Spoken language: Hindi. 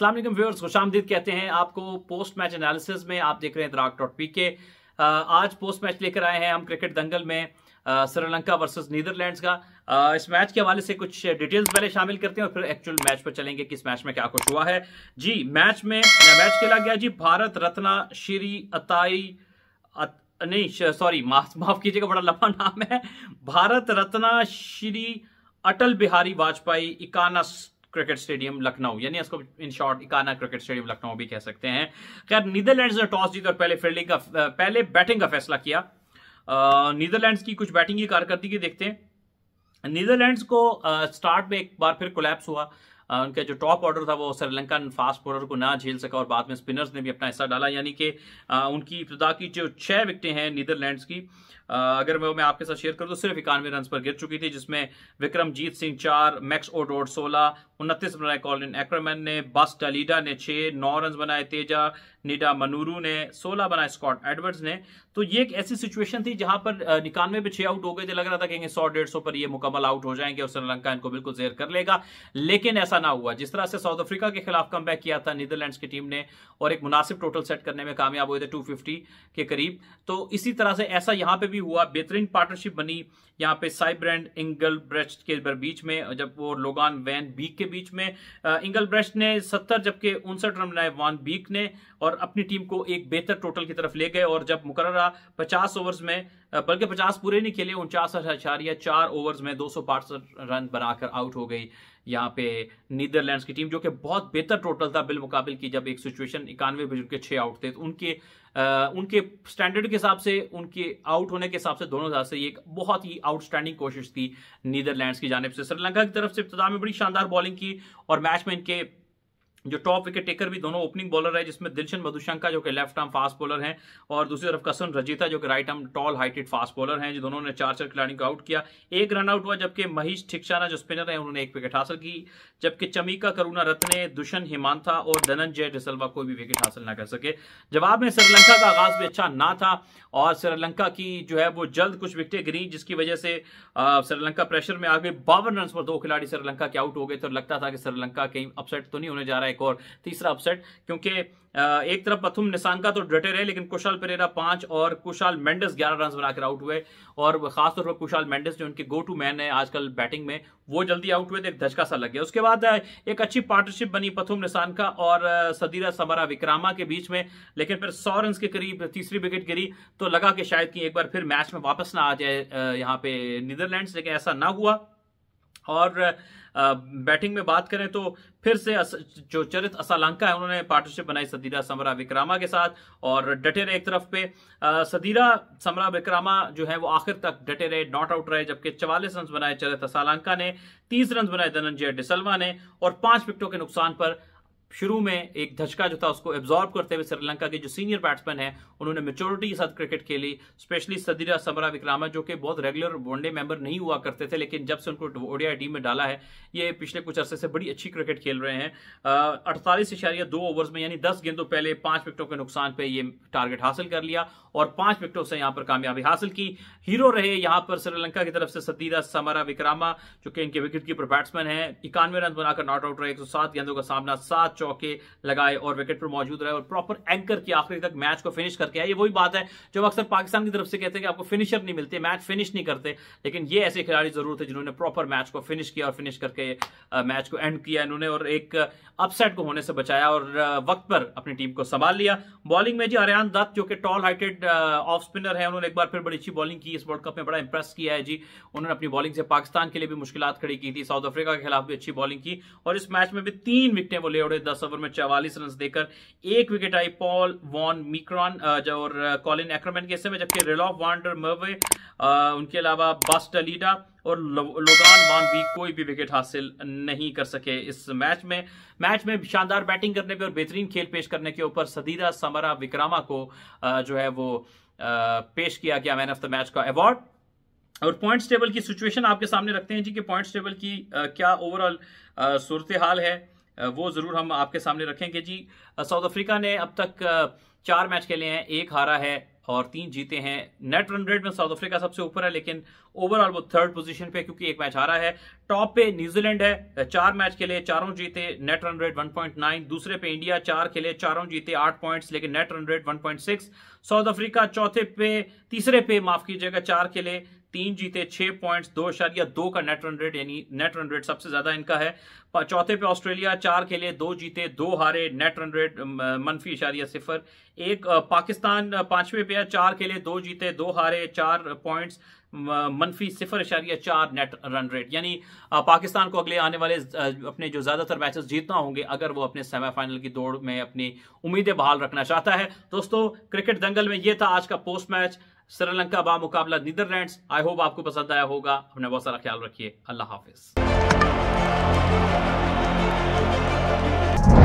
अस्सलाम वालेकुम व्यूअर्स खुशामदीद कहते हैं आपको पोस्ट मैच एनालिसिस में आप देख रहे हैं दराक डॉट पी के आज पोस्ट मैच लेकर आए हैं हम क्रिकेट दंगल में श्रीलंका वर्सेस नीदरलैंड्स का आ, इस मैच के हवाले से कुछ डिटेल्स पहले शामिल करते हैं और फिर एक्चुअल मैच पर चलेंगे किस मैच में क्या कुछ हुआ है जी मैच में मैच खेला गया जी भारत रत्ना श्री अताई अत, नहीं सॉरी माफ माफ कीजिएगा बड़ा लंबा नाम है भारत रत्ना श्री अटल बिहारी वाजपेयी इकानस क्रिकेट स्टेडियम लखनऊ यानी इसको in short Ekana cricket stadium Lucknow भी कह सकते हैं खैर नीदरलैंड्स ने टॉस जीत और पहले फील्डिंग का पहले बैटिंग का फैसला किया नीदरलैंड्स की कुछ बैटिंग की कारकर्दगी देखते हैं नीदरलैंड्स को स्टार्ट में एक बार फिर कोलैप्स हुआ उनका जो टॉप ऑर्डर था वो श्रीलंकन फास्ट बॉलर को ना झेल सका और बाद में स्पिनर्स ने भी अपना हिस्सा डाला यानी कि उनकी इब्तदा की जो छह विकटें हैं नीदरलैंड्स की अगर मैं मैं आपके साथ शेयर करूं तो सिर्फ इक्यानवे रन पर गिर चुकी थी जिसमें विक्रमजीत सिंह चार मैक्स ओडोड सोलह उनतीस बनाए कॉलिन एक्रमन ने बस टलीडा ने छः नौ रन बनाए तेजा निडा मनूरू ने सोलह बनाए स्कॉट एडवर्ड्स ने तो ये एक ऐसी सिचुएशन थी जहां पर निकानवे पे छः आउट हो गए थे लग रहा था कि सौ डेढ़ सौ पर ये मुकम्मल आउट हो जाएंगे और श्रीलंका इनको बिल्कुल जेर कर लेगा लेकिन ऐसा ना हुआ जिस तरह से साउथ अफ्रीका के खिलाफ कम किया था नीदरलैंड्स की टीम ने और एक मुनासिब टोटल सेट करने में कामयाब हुए थे टू के करीब तो इसी तरह से ऐसा यहाँ पर भी भी हुआ बेहतरीन पार्टनरशिप बनी यहाँ पे साइबर एंड इंगल ब्रेस्ट के बीच में जब वो लोगान वैन बीक के बीच में इंगल ब्रेस्ट ने 70 जबकि उनसठ रन बनाए वान बीक ने और अपनी टीम को एक बेहतर टोटल की तरफ ले गए और जब मुकर पचास ओवर्स में बल्कि पचास पूरे नहीं खेले उनचास अशारिया चार ओवर्स में दो रन बनाकर आउट हो गई यहाँ पे नीदरलैंड्स की टीम जो कि बहुत बेहतर टोटल था बिलमुकाबिल की जब एक सिचुएशन इक्यानवे बजे उनके छः आउट थे तो उनके आ, उनके स्टैंडर्ड के हिसाब से उनके आउट होने के हिसाब से दोनों हिसाब से एक बहुत ही आउटस्टैंडिंग कोशिश थी नीदरलैंड्स की जानब से श्रीलंका की तरफ से इब्तदा में बड़ी शानदार बॉलिंग की और मैच में इनके जो टॉप विकेट टेकर भी दोनों ओपनिंग बॉलर है जिसमें दिलशन मधुशंका जो कि लेफ्ट आर्म फास्ट बॉलर हैं और दूसरी तरफ कसन रजीता जो कि right arm tall heighted fast bowler हैं जो दोनों ने चार चार खिलाड़ियों को आउट किया एक रन आउट हुआ जबकि महेश ठिकसाना जो स्पिनर है उन्होंने एक विकेट हासिल की जबकि चमिका करुणा रत्ने दुष्यंत हिमांथा और धनंजय डिसल्वा कोई भी विकेट हासिल ना कर सके जवाब में श्रीलंका का आगाज भी अच्छा ना था और श्रीलंका की जो है वो जल्द कुछ विकटें गिरी जिसकी वजह से श्रीलंका प्रेशर में आ गई बावन रन पर दो खिलाड़ी श्रीलंका के आउट हो गए तो लगता था कि श्रीलंका कहीं अपसेट तो नहीं होने जा रहा है रहा है एक और तीसरा अपसेट क्योंकि एक तरफ प्रथम निशांका तो डटे रहे लेकिन कुशाल पेरेरा पांच और कुशाल मेंडिस ग्यारह रन बनाकर आउट हुए और खासतौर पर कुशाल मेंडिस जो उनके गो टू मैन है आजकल बैटिंग में वो जल्दी आउट हुए तो एक धचका सा लग गया उसके बाद एक अच्छी पार्टनरशिप बनी प्रथम निशांका और सदीरा समरा विक्रामा के बीच में लेकिन फिर सौ रन के करीब तीसरी विकेट गिरी तो लगा कि शायद कि एक बार फिर मैच में वापस ना आ जाए यहाँ पे नीदरलैंड लेकिन ऐसा ना हुआ और बैटिंग में बात करें तो फिर से अस, जो चरित असालंका है उन्होंने पार्टनरशिप बनाई सदीरा समरा विक्रामा के साथ और डटे रहे एक तरफ पे सदीरा समरा विक्रामा जो है वो आखिर तक डटे रहे नॉट आउट रहे जबकि चवालीस रन बनाए चरित असालंका ने तीस रन बनाए धनंजय डिसलवा ने और पांच विकेटों के नुकसान पर शुरू में एक धचका जो था उसको एब्जॉर्ब करते हुए श्रीलंका के जो सीनियर बैट्समैन हैं उन्होंने मेच्योरिटी के साथ क्रिकेट खेली स्पेशली सदीरा समरा विक्रामा जो कि बहुत रेगुलर वनडे मेंबर नहीं हुआ करते थे लेकिन जब से उनको ओडिया टीम में डाला है ये पिछले कुछ अरसे से बड़ी अच्छी क्रिकेट खेल रहे हैं अड़तालीस इशारिया दो ओवर्स में यानी दस गेंदों पहले पांच विकेटों के नुकसान पर ये टारगेट हासिल कर लिया और पांच विकेटों से यहां पर कामयाबी हासिल की हीरो रहे यहां पर श्रीलंका की तरफ से सदीरा समरा विक्रामा जो कि इनके विकेट कीपर बैट्समैन है इक्यानवे रन बनाकर नॉट आउट रहे एक गेंदों का सामना सात चौके लगाए और विकेट पर मौजूद रहे और प्रॉपर एंकर किया आखिरी तक मैच को फिनिश करके आए ये वही बात है जो अक्सर पाकिस्तान की तरफ से कहते हैं कि आपको फिनिशर नहीं मिलते मैच फिनिश नहीं करते लेकिन ये ऐसे खिलाड़ी जरूर थे जिन्होंने प्रॉपर मैच को फिनिश किया और फिनिश करके मैच को एंड किया इन्होंने और एक अपसेट को होने से बचाया और वक्त पर अपनी टीम को संभाल लिया बॉलिंग में जी हरियान दत्त जो कि टॉल हाइटेड ऑफ स्पिनर है उन्होंने एक बार फिर बड़ी अच्छी बॉलिंग की इस वर्ल्ड कप में बड़ा इंप्रेस किया है जी उन्होंने अपनी बॉलिंग से पाकिस्तान के लिए भी मुश्किल खड़ी की थी साउथ अफ्रीका के खिलाफ भी अच्छी बॉलिंग की और इस मैच में भी तीन विकटें वो ले उड़े दस ओवर में चवालीस रन देकर एक विकेट आई पॉल वॉन मिक्रॉन और कॉलिन एक्रोमैन के समय जबकि रिलॉफ वांडर मर्वे उनके अलावा बस्ट अलीडा और लोगान वान भी कोई भी विकेट हासिल नहीं कर सके इस मैच में मैच में शानदार बैटिंग करने पर और बेहतरीन खेल पेश करने के ऊपर सदीदा समरा विक्रामा को जो है वो पेश किया गया मैन ऑफ द मैच का अवार्ड और पॉइंट्स टेबल की सिचुएशन आपके सामने रखते हैं जी कि पॉइंट्स टेबल की क्या ओवरऑल सूरत हाल है वो ज़रूर हम आपके सामने रखेंगे जी साउथ अफ्रीका ने अब तक चार मैच खेले हैं एक हारा है और तीन जीते हैं नेट रन रेट में साउथ अफ्रीका सबसे ऊपर है लेकिन ओवरऑल वो थर्ड पोजीशन पे क्योंकि एक मैच हारा है टॉप पे न्यूजीलैंड है चार मैच खेले चारों जीते नेट रन रेट 1.9 दूसरे पे इंडिया चार खेले चारों जीते आठ पॉइंट्स लेकिन net run rate 1.6 South Africa चौथे पे तीसरे पे माफ कीजिएगा चार खेले तीन जीते छह पॉइंट दो इशारिया दो का नेट रन रेट यानी नेट रन रेट सबसे ज्यादा इनका है चौथे पे ऑस्ट्रेलिया चार खेले दो जीते दो हारे नेट रन रेट मनफी इशारिया सिफर एक पाकिस्तान पांचवें पे है चार खेले दो जीते दो हारे चार पॉइंट्स मनफी सिफर इशारिया चार नेट रन रेट यानी पाकिस्तान को अगले आने वाले अपने जो ज़्यादातर मैचेस जीतना होंगे अगर वो अपने सेमीफाइनल की दौड़ में अपनी उम्मीदें बहाल रखना चाहता है दोस्तों क्रिकेट दंगल में ये था आज का पोस्ट मैच श्रीलंका बामुकाबला नीदरलैंड आई होप आपको पसंद आया होगा अपने बहुत सारा ख्याल रखिए अल्लाह हाफिज